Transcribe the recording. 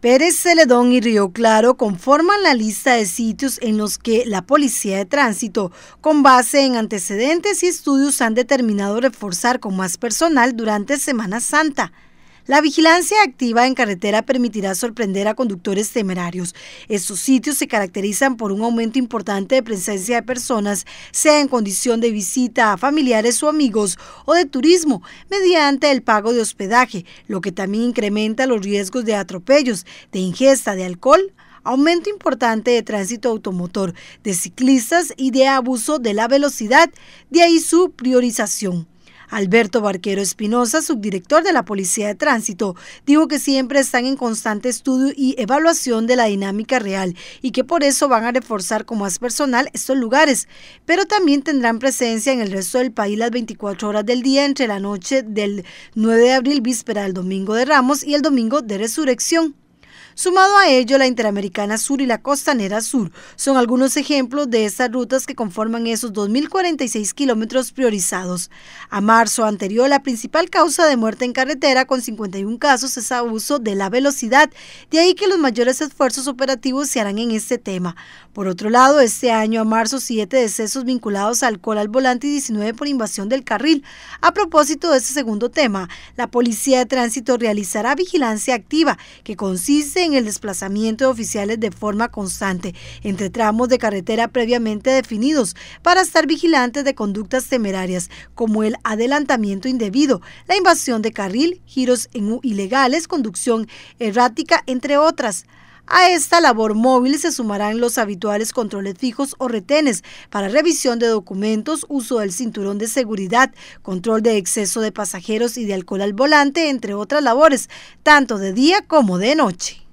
Pérez Celedón y Río Claro conforman la lista de sitios en los que la Policía de Tránsito, con base en antecedentes y estudios, han determinado reforzar con más personal durante Semana Santa. La vigilancia activa en carretera permitirá sorprender a conductores temerarios. Estos sitios se caracterizan por un aumento importante de presencia de personas, sea en condición de visita a familiares o amigos o de turismo, mediante el pago de hospedaje, lo que también incrementa los riesgos de atropellos, de ingesta de alcohol, aumento importante de tránsito automotor, de ciclistas y de abuso de la velocidad, de ahí su priorización. Alberto Barquero Espinosa, subdirector de la Policía de Tránsito, dijo que siempre están en constante estudio y evaluación de la dinámica real y que por eso van a reforzar con más personal estos lugares, pero también tendrán presencia en el resto del país las 24 horas del día entre la noche del 9 de abril, víspera del Domingo de Ramos y el Domingo de Resurrección. Sumado a ello, la Interamericana Sur y la Costanera Sur son algunos ejemplos de estas rutas que conforman esos 2.046 kilómetros priorizados. A marzo anterior, la principal causa de muerte en carretera con 51 casos es abuso de la velocidad, de ahí que los mayores esfuerzos operativos se harán en este tema. Por otro lado, este año a marzo, 7 decesos vinculados al alcohol al volante y 19 por invasión del carril. A propósito de este segundo tema, la Policía de Tránsito realizará vigilancia activa, que consiste en el desplazamiento de oficiales de forma constante entre tramos de carretera previamente definidos para estar vigilantes de conductas temerarias como el adelantamiento indebido, la invasión de carril, giros en ilegales, conducción errática, entre otras. A esta labor móvil se sumarán los habituales controles fijos o retenes para revisión de documentos, uso del cinturón de seguridad, control de exceso de pasajeros y de alcohol al volante, entre otras labores, tanto de día como de noche.